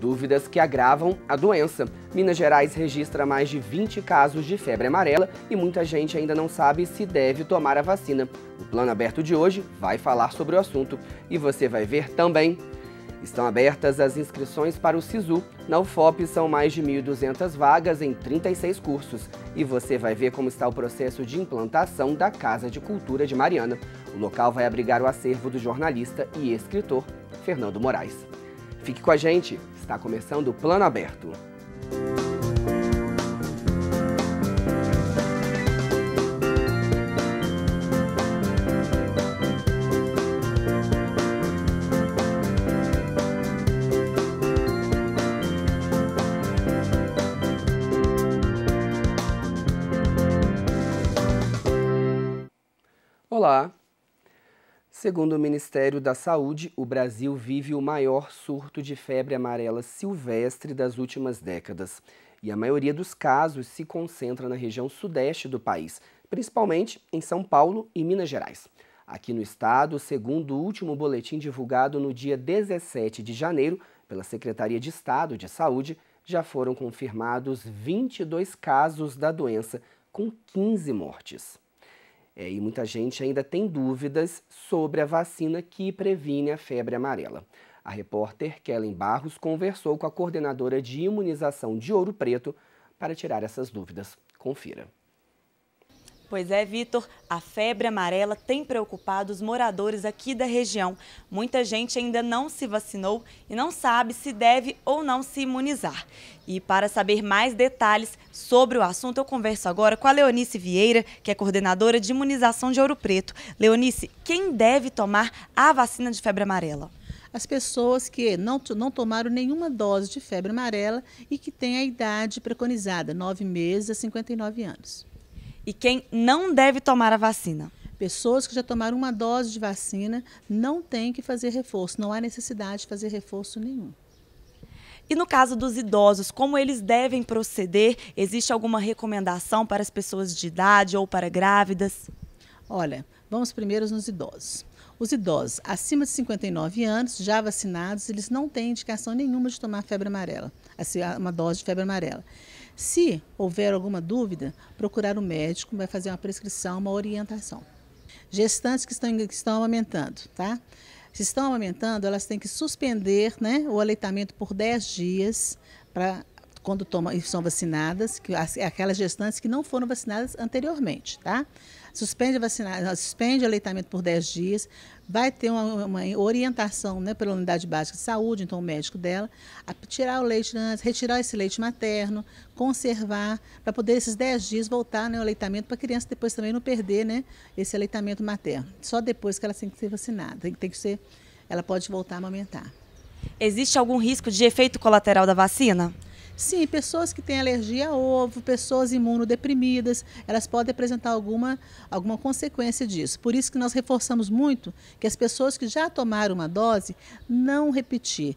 dúvidas que agravam a doença. Minas Gerais registra mais de 20 casos de febre amarela e muita gente ainda não sabe se deve tomar a vacina. O plano aberto de hoje vai falar sobre o assunto e você vai ver também. Estão abertas as inscrições para o SISU. Na UFOP são mais de 1.200 vagas em 36 cursos. E você vai ver como está o processo de implantação da Casa de Cultura de Mariana. O local vai abrigar o acervo do jornalista e escritor Fernando Moraes. Fique com a gente! Está começando o Plano Aberto. Olá, Segundo o Ministério da Saúde, o Brasil vive o maior surto de febre amarela silvestre das últimas décadas. E a maioria dos casos se concentra na região sudeste do país, principalmente em São Paulo e Minas Gerais. Aqui no estado, segundo o último boletim divulgado no dia 17 de janeiro pela Secretaria de Estado de Saúde, já foram confirmados 22 casos da doença, com 15 mortes. É, e muita gente ainda tem dúvidas sobre a vacina que previne a febre amarela. A repórter Kellen Barros conversou com a coordenadora de imunização de Ouro Preto para tirar essas dúvidas. Confira. Pois é, Vitor, a febre amarela tem preocupado os moradores aqui da região. Muita gente ainda não se vacinou e não sabe se deve ou não se imunizar. E para saber mais detalhes sobre o assunto, eu converso agora com a Leonice Vieira, que é coordenadora de imunização de Ouro Preto. Leonice, quem deve tomar a vacina de febre amarela? as pessoas que não, não tomaram nenhuma dose de febre amarela e que têm a idade preconizada, 9 meses a 59 anos e quem não deve tomar a vacina? Pessoas que já tomaram uma dose de vacina não têm que fazer reforço, não há necessidade de fazer reforço nenhum. E no caso dos idosos, como eles devem proceder? Existe alguma recomendação para as pessoas de idade ou para grávidas? Olha, vamos primeiro nos idosos. Os idosos acima de 59 anos, já vacinados, eles não têm indicação nenhuma de tomar febre amarela, assim, uma dose de febre amarela. Se houver alguma dúvida, procurar o um médico, vai fazer uma prescrição, uma orientação. Gestantes que estão, que estão amamentando, tá? Se estão amamentando, elas têm que suspender né, o aleitamento por 10 dias para quando tomam e são vacinadas, que aquelas gestantes que não foram vacinadas anteriormente, tá? Suspende a vacina, suspende o aleitamento por 10 dias, vai ter uma, uma, orientação né, pela unidade básica de saúde, então o médico dela, a tirar o leite antes, retirar esse leite materno, conservar, para poder esses 10 dias voltar né, o aleitamento, para a criança depois também não perder né, esse aleitamento materno. Só depois que ela tem que ser vacinada, tem, tem que ser, ela pode voltar a amamentar. Existe algum risco de efeito colateral da vacina? Sim, pessoas que têm alergia a ovo, pessoas imunodeprimidas, elas podem apresentar alguma, alguma consequência disso. Por isso que nós reforçamos muito que as pessoas que já tomaram uma dose não repetir.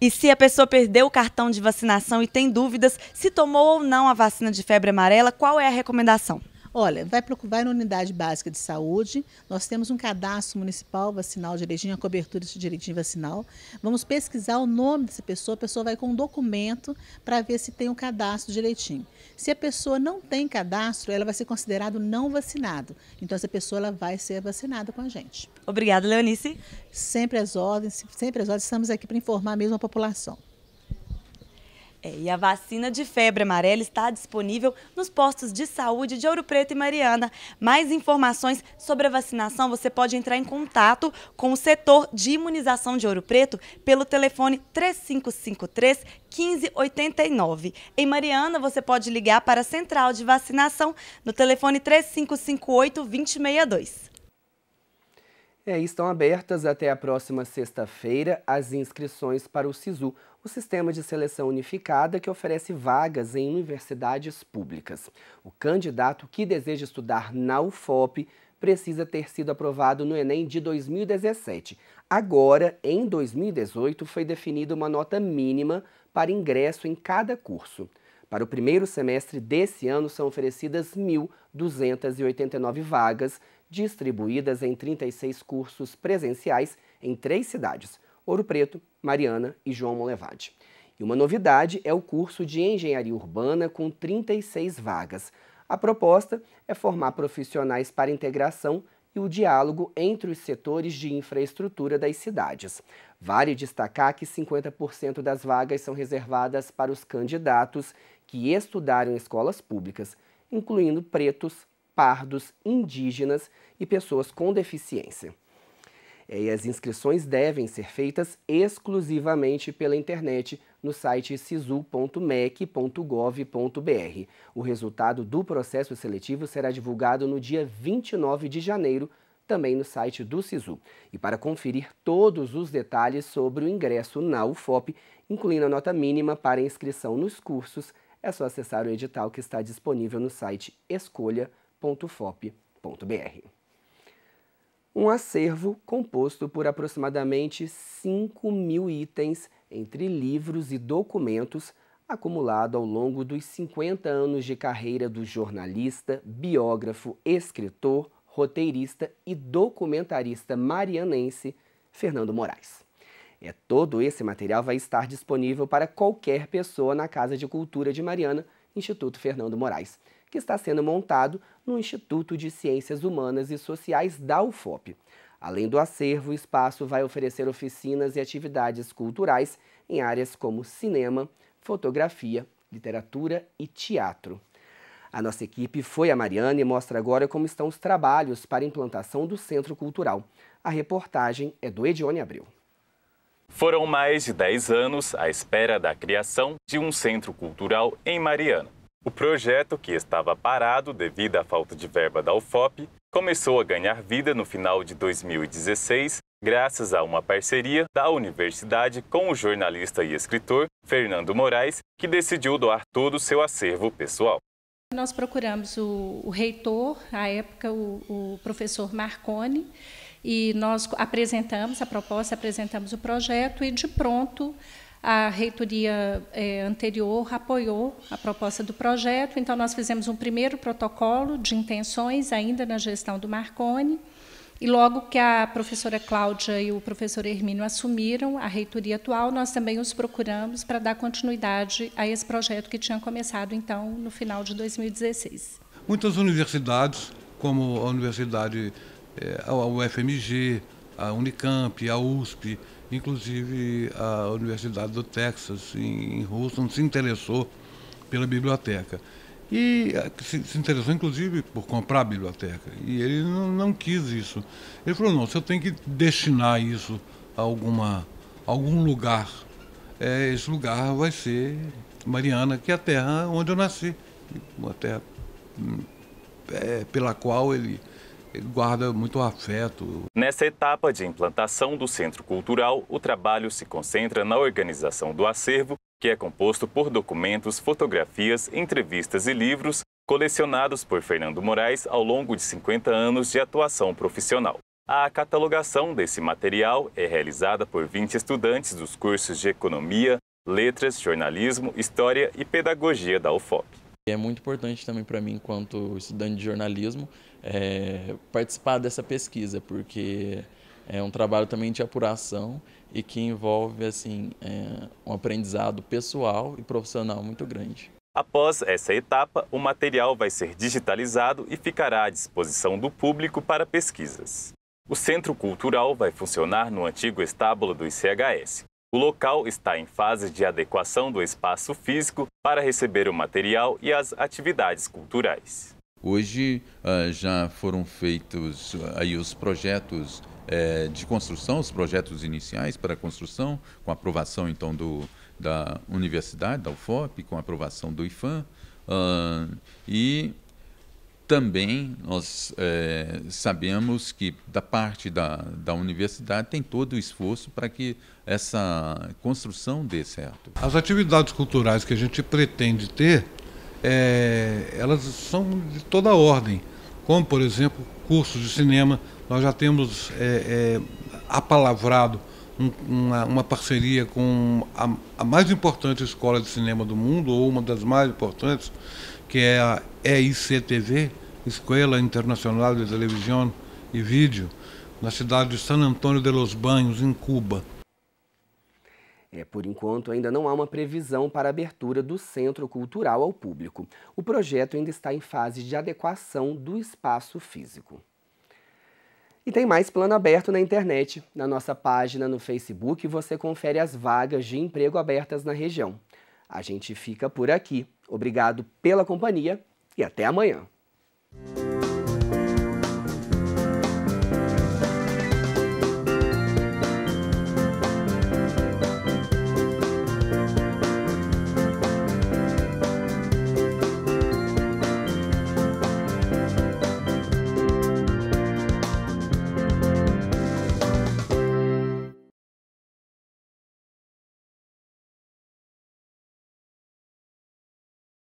E se a pessoa perdeu o cartão de vacinação e tem dúvidas se tomou ou não a vacina de febre amarela, qual é a recomendação? Olha, vai, procurar na unidade básica de saúde, nós temos um cadastro municipal vacinal direitinho, a cobertura direitinho vacinal. Vamos pesquisar o nome dessa pessoa, a pessoa vai com um documento para ver se tem o um cadastro direitinho. Se a pessoa não tem cadastro, ela vai ser considerada não vacinado. Então, essa pessoa ela vai ser vacinada com a gente. Obrigada, Leonice. Sempre às ordens, sempre às ordens, estamos aqui para informar mesmo a população. É, e a vacina de febre amarela está disponível nos postos de saúde de Ouro Preto e Mariana. Mais informações sobre a vacinação, você pode entrar em contato com o setor de imunização de Ouro Preto pelo telefone 3553 1589. Em Mariana, você pode ligar para a central de vacinação no telefone 3558 2062. É, estão abertas até a próxima sexta-feira as inscrições para o SISU, o Sistema de Seleção Unificada que oferece vagas em universidades públicas. O candidato que deseja estudar na UFOP precisa ter sido aprovado no Enem de 2017. Agora, em 2018, foi definida uma nota mínima para ingresso em cada curso. Para o primeiro semestre desse ano, são oferecidas 1.289 vagas, distribuídas em 36 cursos presenciais em três cidades: Ouro Preto, Mariana e João Molevade. E uma novidade é o curso de Engenharia Urbana com 36 vagas. A proposta é formar profissionais para integração e o diálogo entre os setores de infraestrutura das cidades. Vale destacar que 50% das vagas são reservadas para os candidatos que estudaram em escolas públicas, incluindo pretos, pardos, indígenas e pessoas com deficiência. É, e as inscrições devem ser feitas exclusivamente pela internet no site sisu.mec.gov.br. O resultado do processo seletivo será divulgado no dia 29 de janeiro, também no site do Sisu. E para conferir todos os detalhes sobre o ingresso na UFOP, incluindo a nota mínima para inscrição nos cursos, é só acessar o edital que está disponível no site escolha.fop.br. Um acervo composto por aproximadamente 5 mil itens entre livros e documentos acumulado ao longo dos 50 anos de carreira do jornalista, biógrafo, escritor, roteirista e documentarista marianense Fernando Moraes. É, todo esse material vai estar disponível para qualquer pessoa na Casa de Cultura de Mariana, Instituto Fernando Moraes, que está sendo montado no Instituto de Ciências Humanas e Sociais da UFOP. Além do acervo, o espaço vai oferecer oficinas e atividades culturais em áreas como cinema, fotografia, literatura e teatro. A nossa equipe foi a Mariana e mostra agora como estão os trabalhos para implantação do Centro Cultural. A reportagem é do Edione Abreu. Foram mais de 10 anos à espera da criação de um centro cultural em Mariana. O projeto, que estava parado devido à falta de verba da UFOP, começou a ganhar vida no final de 2016, graças a uma parceria da universidade com o jornalista e escritor Fernando Moraes, que decidiu doar todo o seu acervo pessoal. Nós procuramos o, o reitor, à época o, o professor Marconi, e nós apresentamos a proposta, apresentamos o projeto e, de pronto, a reitoria eh, anterior apoiou a proposta do projeto, então nós fizemos um primeiro protocolo de intenções ainda na gestão do Marconi, e logo que a professora Cláudia e o professor Hermínio assumiram a reitoria atual, nós também os procuramos para dar continuidade a esse projeto que tinha começado, então, no final de 2016. Muitas universidades, como a Universidade é, a UFMG, a Unicamp, a USP, inclusive a Universidade do Texas, em, em Houston, se interessou pela biblioteca. E eh, se, se interessou, inclusive, por comprar a biblioteca. E ele não, não quis isso. Ele falou, não, se eu tenho que destinar isso a alguma, algum lugar. É, esse lugar vai ser Mariana, que é a terra onde eu nasci. Uma terra hum, é, pela qual ele ele guarda muito afeto. Nessa etapa de implantação do Centro Cultural, o trabalho se concentra na organização do acervo, que é composto por documentos, fotografias, entrevistas e livros colecionados por Fernando Moraes ao longo de 50 anos de atuação profissional. A catalogação desse material é realizada por 20 estudantes dos cursos de Economia, Letras, Jornalismo, História e Pedagogia da UFOP. É muito importante também para mim, enquanto estudante de jornalismo, é, participar dessa pesquisa, porque é um trabalho também de apuração e que envolve assim é, um aprendizado pessoal e profissional muito grande. Após essa etapa, o material vai ser digitalizado e ficará à disposição do público para pesquisas. O Centro Cultural vai funcionar no antigo estábulo do ICHS, o local está em fase de adequação do espaço físico para receber o material e as atividades culturais. Hoje ah, já foram feitos ah, aí os projetos eh, de construção, os projetos iniciais para a construção, com aprovação então do, da universidade, da UFOP, com aprovação do IFAM, ah, e também nós é, sabemos que, da parte da, da universidade, tem todo o esforço para que essa construção dê certo. As atividades culturais que a gente pretende ter, é, elas são de toda ordem, como, por exemplo, cursos de cinema. Nós já temos é, é apalavrado um, uma, uma, parceria com a, a, mais importante escola de cinema do mundo, ou uma das mais importantes, que é a EICTV, Escola Internacional de Televisão e Vídeo, na cidade de San Antônio de los Banhos, em Cuba. É, por enquanto, ainda não há uma previsão para a abertura do centro cultural ao público. O projeto ainda está em fase de adequação do espaço físico. E tem mais plano aberto na internet. Na nossa página no Facebook você confere as vagas de emprego abertas na região. A gente fica por aqui. Obrigado pela companhia e até amanhã.